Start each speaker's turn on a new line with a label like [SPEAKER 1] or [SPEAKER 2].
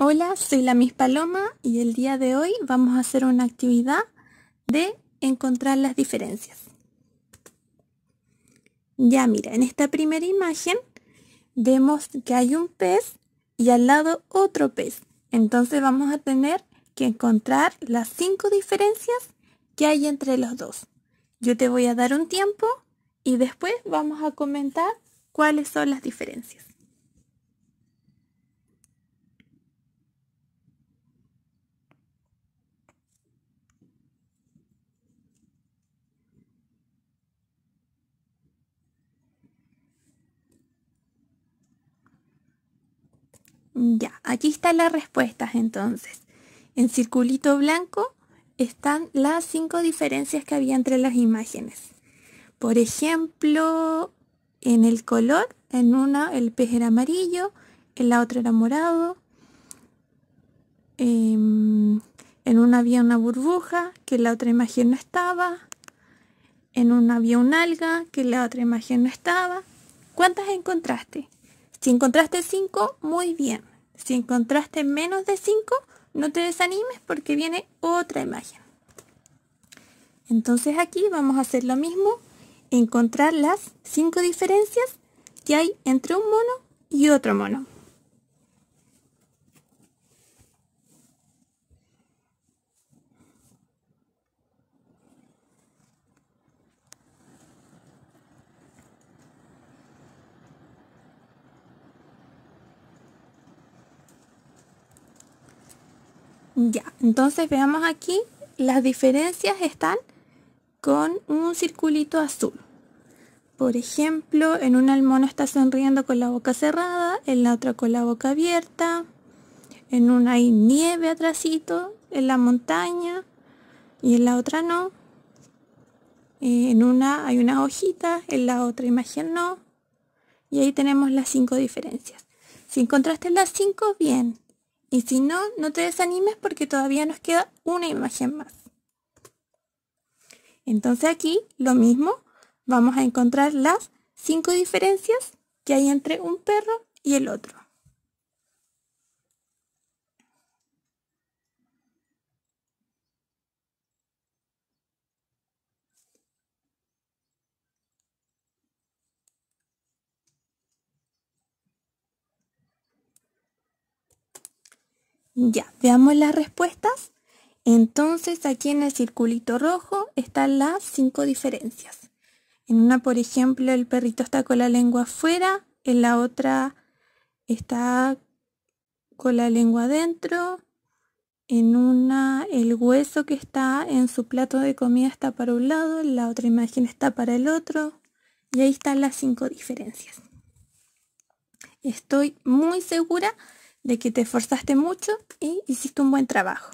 [SPEAKER 1] Hola, soy la Miss Paloma y el día de hoy vamos a hacer una actividad de encontrar las diferencias. Ya mira, en esta primera imagen vemos que hay un pez y al lado otro pez. Entonces vamos a tener que encontrar las cinco diferencias que hay entre los dos. Yo te voy a dar un tiempo y después vamos a comentar cuáles son las diferencias. Ya, aquí están las respuestas entonces. En circulito blanco están las cinco diferencias que había entre las imágenes. Por ejemplo, en el color, en una el pez era amarillo, en la otra era morado, em, en una había una burbuja, que en la otra imagen no estaba, en una había un alga, que en la otra imagen no estaba. ¿Cuántas encontraste? Si encontraste cinco, muy bien. Si encontraste menos de 5, no te desanimes porque viene otra imagen. Entonces aquí vamos a hacer lo mismo, encontrar las 5 diferencias que hay entre un mono y otro mono. Ya, entonces veamos aquí, las diferencias están con un circulito azul. Por ejemplo, en una el mono está sonriendo con la boca cerrada, en la otra con la boca abierta, en una hay nieve atrásito, en la montaña y en la otra no. Eh, en una hay una hojita, en la otra imagen no. Y ahí tenemos las cinco diferencias. Si encontraste las cinco, bien. Y si no, no te desanimes porque todavía nos queda una imagen más. Entonces aquí lo mismo, vamos a encontrar las cinco diferencias que hay entre un perro y el otro. Ya, veamos las respuestas. Entonces aquí en el circulito rojo están las cinco diferencias. En una, por ejemplo, el perrito está con la lengua afuera, en la otra está con la lengua adentro, en una el hueso que está en su plato de comida está para un lado, en la otra imagen está para el otro, y ahí están las cinco diferencias. Estoy muy segura de que te esforzaste mucho y hiciste un buen trabajo.